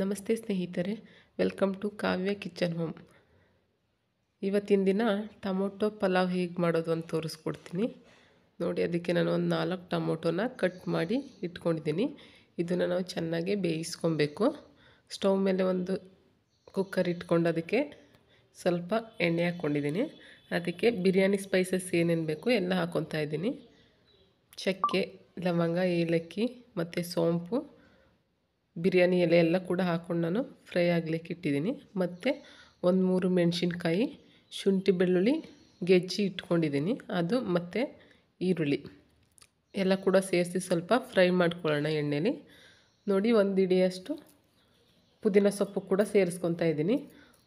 ನಮಸ್ತೆ ಸ್ನೇಹಿತರೆ welcome to Kavya kitchen home ಇವತ್ತಿನ ದಿನ ಟೊಮೊಟೊ ಪಲಾವ್ ಹೇಗೆ ಮಾಡೋದು ಅಂತ ತೋರಿಸ್ಕೊಡ್ತೀನಿ ನೋಡಿ ಅದಕ್ಕೆ ನಾನು ಒಂದು ನಾಲ್ಕು ಟೊಮೊಟೊನ ಕಟ್ ಮಾಡಿ ಇಟ್ಕೊಂಡಿದ್ದೀನಿ ಇದನ್ನು ನಾವು ಚೆನ್ನಾಗಿ ಬೇಯಿಸ್ಕೊಬೇಕು ಸ್ಟವ್ ಮೇಲೆ ಒಂದು ಕುಕ್ಕರ್ ಇಟ್ಕೊಂಡು ಅದಕ್ಕೆ ಸ್ವಲ್ಪ ಎಣ್ಣೆ ಹಾಕ್ಕೊಂಡಿದ್ದೀನಿ ಅದಕ್ಕೆ ಬಿರಿಯಾನಿ ಸ್ಪೈಸಸ್ ಏನೇನು ಬೇಕು ಎಲ್ಲ ಹಾಕ್ಕೊತಾ ಇದ್ದೀನಿ ಚಕ್ಕೆ ಲವಂಗ ಏಲಕ್ಕಿ ಮತ್ತು ಸೋಂಪು ಬಿರಿಯಾನಿ ಎಲೆ ಎಲ್ಲ ಕೂಡ ಹಾಕ್ಕೊಂಡು ನಾನು ಫ್ರೈ ಆಗಲಿಕ್ಕೆ ಇಟ್ಟಿದ್ದೀನಿ ಮತ್ತು ಒಂದು ಮೂರು ಮೆಣಸಿನ್ಕಾಯಿ ಶುಂಠಿ ಬೆಳ್ಳುಳ್ಳಿ ಗೆಜ್ಜಿ ಇಟ್ಕೊಂಡಿದ್ದೀನಿ ಅದು ಮತ್ತು ಈರುಳ್ಳಿ ಎಲ್ಲ ಕೂಡ ಸೇರಿಸಿ ಸ್ವಲ್ಪ ಫ್ರೈ ಮಾಡ್ಕೊಳ್ಳೋಣ ಎಣ್ಣೆಲಿ ನೋಡಿ ಒಂದು ಇಡಿಯಷ್ಟು ಪುದೀನ ಸೊಪ್ಪು ಕೂಡ ಸೇರಿಸ್ಕೊತಾ ಇದ್ದೀನಿ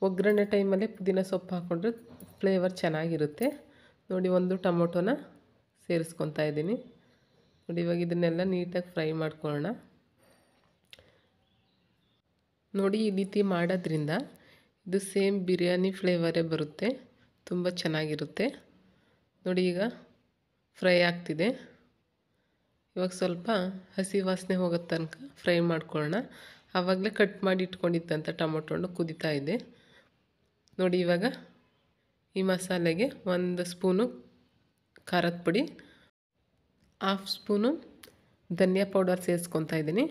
ಒಗ್ಗರಣೆ ಟೈಮಲ್ಲಿ ಪುದೀನ ಸೊಪ್ಪು ಹಾಕ್ಕೊಂಡ್ರೆ ಫ್ಲೇವರ್ ಚೆನ್ನಾಗಿರುತ್ತೆ ನೋಡಿ ಒಂದು ಟೊಮೊಟೊನ ಸೇರಿಸ್ಕೊತಾ ಇದ್ದೀನಿ ನೋಡಿ ಇವಾಗ ಇದನ್ನೆಲ್ಲ ನೀಟಾಗಿ ಫ್ರೈ ಮಾಡ್ಕೊಳ್ಳೋಣ ನೋಡಿ ಈ ರೀತಿ ಮಾಡೋದ್ರಿಂದ ಇದು ಸೇಮ್ ಬಿರಿಯಾನಿ ಫ್ಲೇವರೇ ಬರುತ್ತೆ ತುಂಬ ಚೆನ್ನಾಗಿರುತ್ತೆ ನೋಡಿ ಈಗ ಫ್ರೈ ಆಗ್ತಿದೆ ಇವಾಗ ಸ್ವಲ್ಪ ಹಸಿ ವಾಸನೆ ಹೋಗೋ ತನಕ ಫ್ರೈ ಮಾಡ್ಕೊಳ್ಳೋಣ ಆವಾಗಲೇ ಕಟ್ ಮಾಡಿ ಇಟ್ಕೊಂಡಿದ್ದಂಥ ಹಣ್ಣು ಕುದಿತಾ ಇದೆ ನೋಡಿ ಇವಾಗ ಈ ಮಸಾಲೆಗೆ ಒಂದು ಸ್ಪೂನು ಖಾರದ ಪುಡಿ ಹಾಫ್ ಸ್ಪೂನು ಧನಿಯಾ ಪೌಡರ್ ಸೇರಿಸ್ಕೊತಾ ಇದ್ದೀನಿ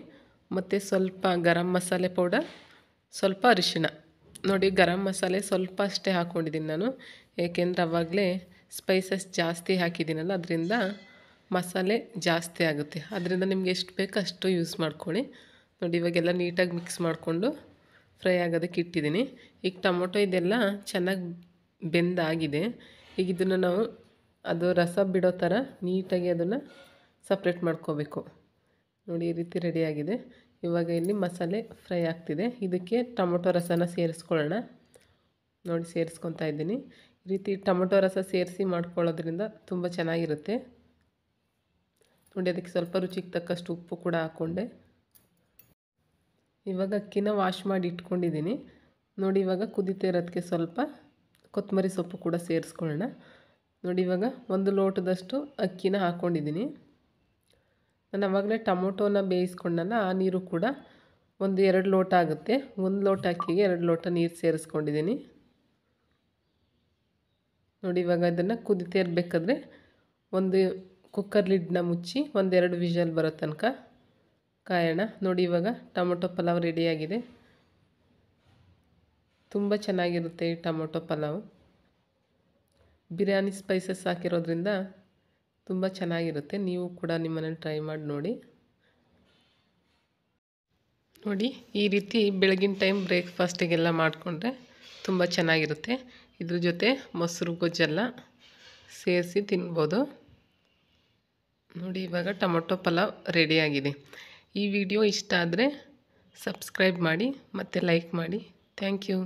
ಮತ್ತು ಸ್ವಲ್ಪ ಗರಂ ಮಸಾಲೆ ಪೌಡರ್ ಸ್ವಲ್ಪ ಅರಿಶಿನ ನೋಡಿ ಗರಂ ಮಸಾಲೆ ಸ್ವಲ್ಪ ಅಷ್ಟೇ ಹಾಕ್ಕೊಂಡಿದ್ದೀನಿ ನಾನು ಏಕೆಂದರೆ ಅವಾಗಲೇ ಸ್ಪೈಸಸ್ ಜಾಸ್ತಿ ಹಾಕಿದ್ದೀನಲ್ಲ ಅದರಿಂದ ಮಸಾಲೆ ಜಾಸ್ತಿ ಆಗುತ್ತೆ ಅದರಿಂದ ನಿಮ್ಗೆ ಎಷ್ಟು ಬೇಕೋ ಅಷ್ಟು ಯೂಸ್ ಮಾಡ್ಕೊಳ್ಳಿ ನೋಡಿ ಇವಾಗೆಲ್ಲ ನೀಟಾಗಿ ಮಿಕ್ಸ್ ಮಾಡಿಕೊಂಡು ಫ್ರೈ ಆಗೋದಕ್ಕೆ ಇಟ್ಟಿದ್ದೀನಿ ಈಗ ಟೊಮೊಟೊ ಇದೆಲ್ಲ ಚೆನ್ನಾಗಿ ಬೆಂದಾಗಿದೆ ಈಗ ಇದನ್ನು ನಾವು ಅದು ರಸ ಬಿಡೋ ಥರ ನೀಟಾಗಿ ಅದನ್ನು ಸಪ್ರೇಟ್ ಮಾಡ್ಕೋಬೇಕು ನೋಡಿ ಈ ರೀತಿ ರೆಡಿಯಾಗಿದೆ ಇವಾಗ ಇಲ್ಲಿ ಮಸಾಲೆ ಫ್ರೈ ಆಗ್ತಿದೆ ಇದಕ್ಕೆ ಟೊಮೊಟೊ ರಸನ ಸೇರಿಸ್ಕೊಳ್ಳೋಣ ನೋಡಿ ಸೇರಿಸ್ಕೊತಾ ಇದ್ದೀನಿ ಈ ರೀತಿ ಟೊಮೊಟೊ ರಸ ಸೇರಿಸಿ ಮಾಡ್ಕೊಳ್ಳೋದ್ರಿಂದ ತುಂಬ ಚೆನ್ನಾಗಿರುತ್ತೆ ನೋಡಿ ಅದಕ್ಕೆ ಸ್ವಲ್ಪ ರುಚಿಗೆ ತಕ್ಕಷ್ಟು ಉಪ್ಪು ಕೂಡ ಹಾಕ್ಕೊಂಡೆ ಇವಾಗ ಅಕ್ಕಿನ ವಾಶ್ ಮಾಡಿ ಇಟ್ಕೊಂಡಿದ್ದೀನಿ ನೋಡಿ ಇವಾಗ ಕುದೀತಾ ಇರೋದಕ್ಕೆ ಸ್ವಲ್ಪ ಕೊತ್ತಂಬರಿ ಸೊಪ್ಪು ಕೂಡ ಸೇರಿಸ್ಕೊಳ್ಳೋಣ ನೋಡಿ ಇವಾಗ ಒಂದು ಲೋಟದಷ್ಟು ಅಕ್ಕಿನ ಹಾಕ್ಕೊಂಡಿದ್ದೀನಿ ನಾನು ಆವಾಗಲೇ ಟೊಮೊಟೊನ ಬೇಯಿಸ್ಕೊಂಡಲ್ಲ ಆ ನೀರು ಕೂಡ ಒಂದು ಎರಡು ಲೋಟ ಆಗುತ್ತೆ ಒಂದು ಲೋಟ ಅಕ್ಕಿಗೆ ಎರಡು ಲೋಟ ನೀರು ಸೇರಿಸ್ಕೊಂಡಿದ್ದೀನಿ ನೋಡಿ ಇವಾಗ ಅದನ್ನು ಕುದಿತಾ ಇರಬೇಕಾದ್ರೆ ಒಂದು ಕುಕ್ಕರ್ ಲಿಡ್ನ ಮುಚ್ಚಿ ಒಂದೆರಡು ವಿಷಲ್ ಬರೋ ತನಕ ಕಾಯೋಣ ನೋಡಿ ಇವಾಗ ಟೊಮೊಟೊ ಪಲಾವ್ ರೆಡಿಯಾಗಿದೆ ತುಂಬ ಚೆನ್ನಾಗಿರುತ್ತೆ ಈ ಟೊಮೊಟೊ ಪಲಾವ್ ಬಿರಿಯಾನಿ ಸ್ಪೈಸಸ್ ಹಾಕಿರೋದ್ರಿಂದ ತುಂಬ ಚೆನ್ನಾಗಿರುತ್ತೆ ನೀವು ಕೂಡ ನಿಮ್ಮನೇಲಿ ಟ್ರೈ ಮಾಡಿ ನೋಡಿ ನೋಡಿ ಈ ರೀತಿ ಬೆಳಗಿನ ಟೈಮ್ ಬ್ರೇಕ್ಫಾಸ್ಟಿಗೆಲ್ಲ ಮಾಡಿಕೊಂಡ್ರೆ ತುಂಬ ಚೆನ್ನಾಗಿರುತ್ತೆ ಇದ್ರ ಜೊತೆ ಮೊಸರು ಗೊಜ್ಜೆಲ್ಲ ಸೇರಿಸಿ ತಿನ್ಬೋದು ನೋಡಿ ಇವಾಗ ಟೊಮೊಟೊ ಪಲಾವ್ ರೆಡಿಯಾಗಿದೆ ಈ ವಿಡಿಯೋ ಇಷ್ಟ ಆದರೆ ಸಬ್ಸ್ಕ್ರೈಬ್ ಮಾಡಿ ಮತ್ತು ಲೈಕ್ ಮಾಡಿ ಥ್ಯಾಂಕ್ ಯು